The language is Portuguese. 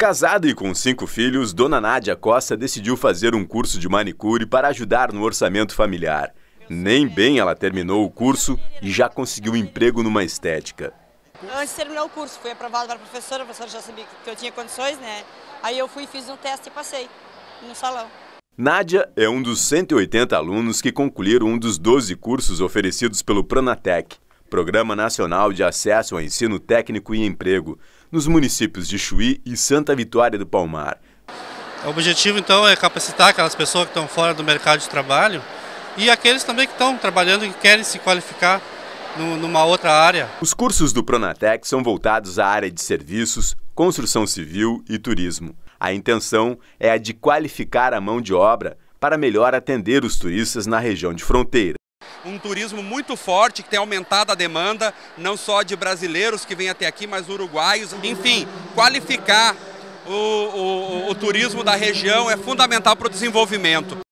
Casada e com cinco filhos, Dona Nádia Costa decidiu fazer um curso de manicure para ajudar no orçamento familiar. Nem bem ela terminou o curso e já conseguiu emprego numa estética. Antes de terminar o curso, fui aprovada para a professora, a professora já sabia que eu tinha condições, né? Aí eu fui, fiz um teste e passei no salão. Nádia é um dos 180 alunos que concluíram um dos 12 cursos oferecidos pelo Pranatec. Programa Nacional de Acesso ao Ensino Técnico e Emprego, nos municípios de Chuí e Santa Vitória do Palmar. O objetivo, então, é capacitar aquelas pessoas que estão fora do mercado de trabalho e aqueles também que estão trabalhando e querem se qualificar numa outra área. Os cursos do Pronatec são voltados à área de serviços, construção civil e turismo. A intenção é a de qualificar a mão de obra para melhor atender os turistas na região de fronteira um turismo muito forte que tem aumentado a demanda, não só de brasileiros que vêm até aqui, mas uruguaios. Enfim, qualificar o, o, o turismo da região é fundamental para o desenvolvimento.